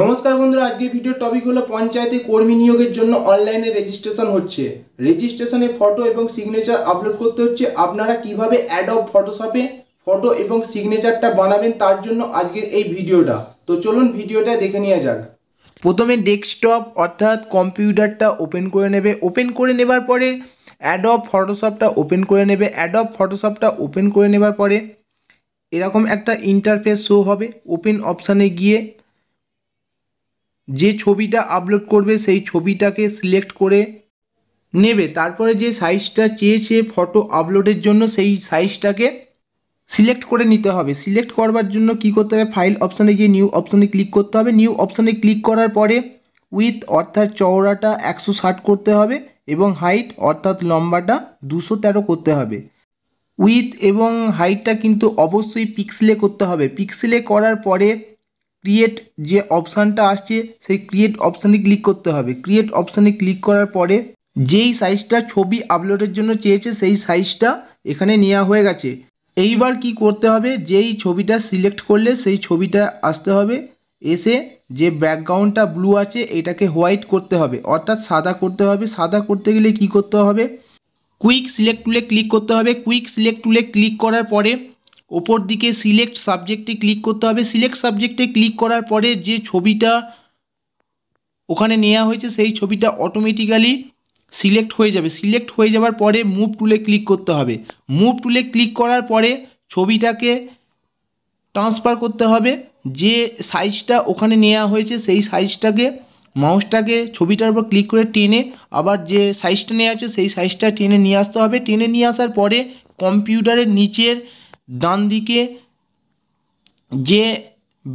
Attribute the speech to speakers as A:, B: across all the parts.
A: নমস্কার বন্ধুরা আজকের ভিডিওর টপিক হলো পঞ্চায়েতে কর্মী নিয়োগের জন্য অনলাইনে রেজিস্ট্রেশন হচ্ছে রেজিস্ট্রেশনে ফটো এবং সিগনেচার আপলোড করতে হচ্ছে আপনারা কিভাবে অ্যাডব ফটোশপে ফটো এবং সিগনেচারটা বানাবেন তার জন্য আজকের এই ভিডিওটা তো চলুন ভিডিওটা দেখে নেওয়া যাক প্রথমে ডেস্কটপ অর্থাৎ কম্পিউটারটা ওপেন করে নেবে ওপেন করে নেবার পরে অ্যাডব ফটোশপটা ওপেন করে নেবে অ্যাডব ফটোশপটা ওপেন করে নেবার পরে এরকম একটা ইন্টারফেস শো হবে ওপেন অপশানে গিয়ে যে ছবিটা আপলোড করবে সেই ছবিটাকে সিলেক্ট করে নেবে তারপরে যে সাইজটা চেয়েছে ফটো আপলোডের জন্য সেই সাইজটাকে সিলেক্ট করে নিতে হবে সিলেক্ট করবার জন্য কি করতে হবে ফাইল অপশানে গিয়ে নিউ অপশানে ক্লিক করতে হবে নিউ অপশানে ক্লিক করার পরে উইথ অর্থাৎ চওড়াটা একশো ষাট করতে হবে এবং হাইট অর্থাৎ লম্বাটা দুশো তেরো করতে হবে উইথ এবং হাইটটা কিন্তু অবশ্যই পিক্সেলে করতে হবে পিক্সেলে করার পরে ক্রিয়েট যে অপশানটা আসছে সেই ক্রিয়েট অপশানে ক্লিক করতে হবে ক্রিয়েট অপশানে ক্লিক করার পরে যেই সাইজটা ছবি আপলোডের জন্য চেয়েছে সেই সাইজটা এখানে নেওয়া হয়ে গেছে এইবার কি করতে হবে যেই ছবিটা সিলেক্ট করলে সেই ছবিটা আসতে হবে এসে যে ব্যাকগ্রাউন্ডটা ব্লু আছে এটাকে হোয়াইট করতে হবে অর্থাৎ সাদা করতে হবে সাদা করতে গেলে কি করতে হবে কুইক সিলেক্ট টুলে ক্লিক করতে হবে কুইক সিলেক্ট টুলে ক্লিক করার পরে ওপর দিকে সিলেক্ট সাবজেক্টে ক্লিক করতে হবে সিলেক্ট সাবজেক্টে ক্লিক করার পরে যে ছবিটা ওখানে নেওয়া হয়েছে সেই ছবিটা অটোমেটিক্যালি সিলেক্ট হয়ে যাবে সিলেক্ট হয়ে যাওয়ার পরে মুভ টুলে ক্লিক করতে হবে মুভ টুলে ক্লিক করার পরে ছবিটাকে ট্রান্সফার করতে হবে যে সাইজটা ওখানে নেওয়া হয়েছে সেই সাইজটাকে মাউসটাকে ছবিটার উপর ক্লিক করে টেনে আবার যে সাইজটা নেওয়া হয়েছে সেই সাইজটা টেনে নিয়ে আসতে হবে টেনে নিয়ে আসার পরে কম্পিউটারের নিচের ডান দিকে যে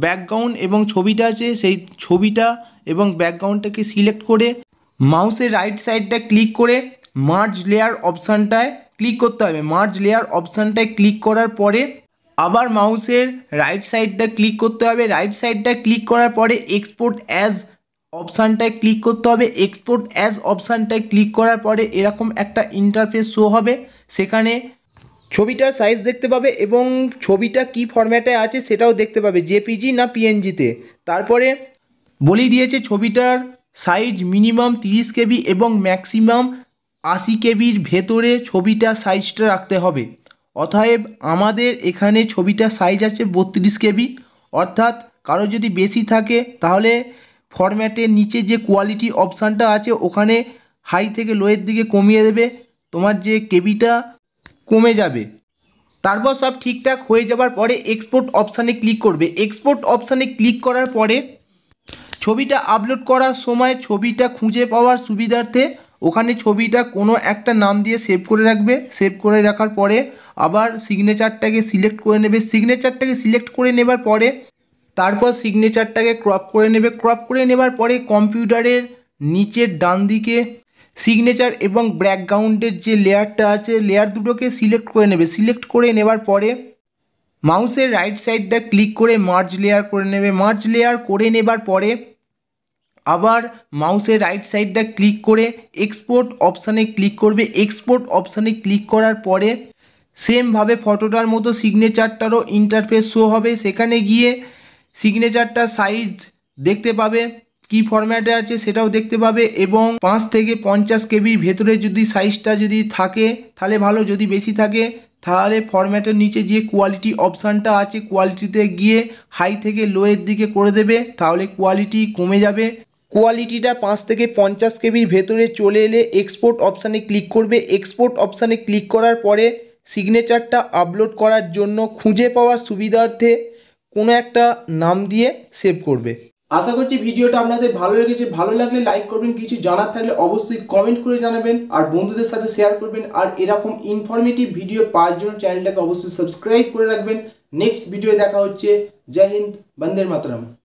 A: ব্যাকগ্রাউন্ড এবং ছবিটা আছে সেই ছবিটা এবং ব্যাকগ্রাউন্ডটাকে সিলেক্ট করে মাউসের রাইট সাইডটা ক্লিক করে মার্জ লেয়ার অপশানটায় ক্লিক করতে হবে মার্জ লেয়ার অপশানটায় ক্লিক করার পরে আবার মাউসের রাইট সাইডটা ক্লিক করতে হবে রাইট সাইডটা ক্লিক করার পরে এক্সপোর্ট অ্যাজ অপশানটায় ক্লিক করতে হবে এক্সপোর্ট অ্যাজ অপশানটায় ক্লিক করার পরে এরকম একটা ইন্টারফেস শো হবে সেখানে ছবিটার সাইজ দেখতে পাবে এবং ছবিটা কি ফরম্যাটে আছে সেটাও দেখতে পাবে জেপিজি না পিএনজিতে তারপরে বলি দিয়েছে ছবিটার সাইজ মিনিমাম তিরিশ কেবি এবং ম্যাক্সিমাম আশি কেবির ভেতরে ছবিটা সাইজটা রাখতে হবে অতএব আমাদের এখানে ছবিটা সাইজ আছে বত্রিশ কেবি অর্থাৎ কারো যদি বেশি থাকে তাহলে ফরম্যাটের নিচে যে কোয়ালিটি অপশানটা আছে ওখানে হাই থেকে লোয়ের দিকে কমিয়ে দেবে তোমার যে কেবিটা কমে যাবে তারপর সব ঠিকঠাক হয়ে যাওয়ার পরে এক্সপোর্ট অপশানে ক্লিক করবে এক্সপোর্ট অপশানে ক্লিক করার পরে ছবিটা আপলোড করার সময় ছবিটা খুঁজে পাওয়ার সুবিধার্থে ওখানে ছবিটা কোনো একটা নাম দিয়ে সেভ করে রাখবে সেভ করে রাখার পরে আবার সিগনেচারটাকে সিলেক্ট করে নেবে সিগনেচারটাকে সিলেক্ট করে নেবার পরে তারপর সিগনেচারটাকে ক্রপ করে নেবে ক্রপ করে নেবার পরে কম্পিউটারের নিচের ডান দিকে সিগনেচার এবং ব্যাকগ্রাউন্ডের যে লেয়ারটা আছে লেয়ার দুটোকে সিলেক্ট করে নেবে সিলেক্ট করে নেবার পরে মাউসের রাইট সাইডটা ক্লিক করে মার্জ লেয়ার করে নেবে মার্জ লেয়ার করে নেবার পরে আবার মাউসের রাইট সাইডটা ক্লিক করে এক্সপোর্ট অপশানে ক্লিক করবে এক্সপোর্ট অপশানে ক্লিক করার পরে সেমভাবে ফটোটার মতো সিগনেচারটারও ইন্টারফেস শো হবে সেখানে গিয়ে সিগনেচারটা সাইজ দেখতে পাবে কি ফরম্যাটে আছে সেটাও দেখতে পাবে এবং পাঁচ থেকে পঞ্চাশ কেবির ভেতরে যদি সাইজটা যদি থাকে তাহলে ভালো যদি বেশি থাকে তাহলে ফরম্যাটের নিচে যে কোয়ালিটি অপশানটা আছে কোয়ালিটিতে গিয়ে হাই থেকে লোয়ের দিকে করে দেবে তাহলে কোয়ালিটি কমে যাবে কোয়ালিটিটা পাঁচ থেকে পঞ্চাশ কেবির ভেতরে চলে এলে এক্সপোর্ট অপশানে ক্লিক করবে এক্সপোর্ট অপশানে ক্লিক করার পরে সিগনেচারটা আপলোড করার জন্য খুঁজে পাওয়ার সুবিধার্থে কোনো একটা নাম দিয়ে সেভ করবে আশা করছি ভিডিওটা আপনাদের ভালো লেগেছে ভালো লাগলে লাইক করবেন কিছু জানার থাকলে অবশ্যই কমেন্ট করে জানাবেন আর বন্ধুদের সাথে শেয়ার করবেন আর এরকম ইনফরমেটিভ ভিডিও পাওয়ার জন্য চ্যানেলটাকে অবশ্যই সাবস্ক্রাইব করে রাখবেন নেক্সট ভিডিও দেখা হচ্ছে জয় হিন্দ বন্দে মাতরম